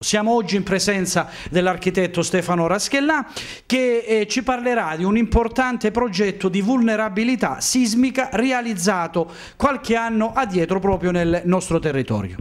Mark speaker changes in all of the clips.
Speaker 1: Siamo oggi in presenza dell'architetto Stefano Raschellà che eh, ci parlerà di un importante progetto di vulnerabilità sismica realizzato qualche
Speaker 2: anno addietro proprio nel nostro territorio.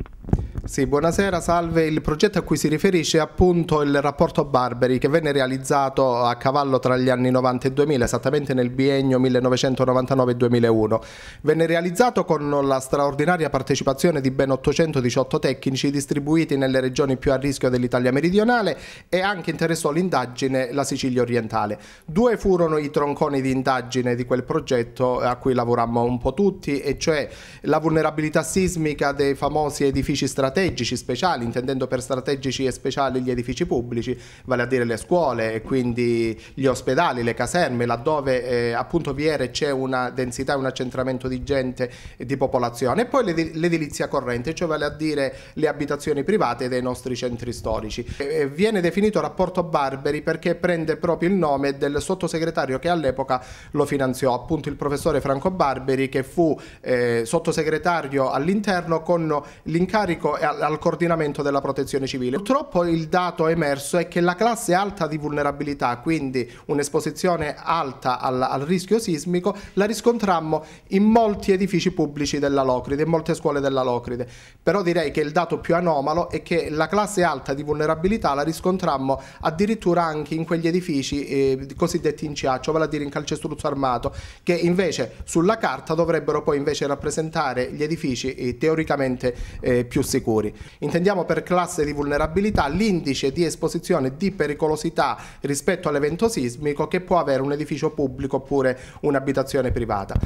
Speaker 2: Sì, buonasera, salve. Il progetto a cui si riferisce è appunto il rapporto Barberi che venne realizzato a cavallo tra gli anni 90 e 2000, esattamente nel biennio 1999-2001. Venne realizzato con la straordinaria partecipazione di ben 818 tecnici distribuiti nelle regioni più a rischio dell'Italia meridionale e anche interessò l'indagine la Sicilia orientale. Due furono i tronconi di indagine di quel progetto a cui lavorammo un po' tutti, e cioè la vulnerabilità sismica dei famosi edifici strategici strategici speciali, intendendo per strategici e speciali gli edifici pubblici, vale a dire le scuole e quindi gli ospedali, le caserme, laddove eh, appunto vi era e c'è una densità e un accentramento di gente e di popolazione. E poi l'edilizia corrente, cioè vale a dire le abitazioni private dei nostri centri storici. E viene definito rapporto Barberi perché prende proprio il nome del sottosegretario che all'epoca lo finanziò, appunto il professore Franco Barberi che fu eh, sottosegretario all'interno con l'incarico e al coordinamento della protezione civile. Purtroppo il dato emerso è che la classe alta di vulnerabilità, quindi un'esposizione alta al, al rischio sismico, la riscontrammo in molti edifici pubblici della Locride, in molte scuole della Locride. Però direi che il dato più anomalo è che la classe alta di vulnerabilità la riscontrammo addirittura anche in quegli edifici eh, cosiddetti in ciaccio, vale a dire in calcestruzzo armato, che invece sulla carta dovrebbero poi invece rappresentare gli edifici eh, teoricamente eh, più sicuri fattori. Intendiamo per classe di vulnerabilità l'indice di esposizione di pericolosità rispetto all'evento sismico che può avere un edificio pubblico oppure un'abitazione privata.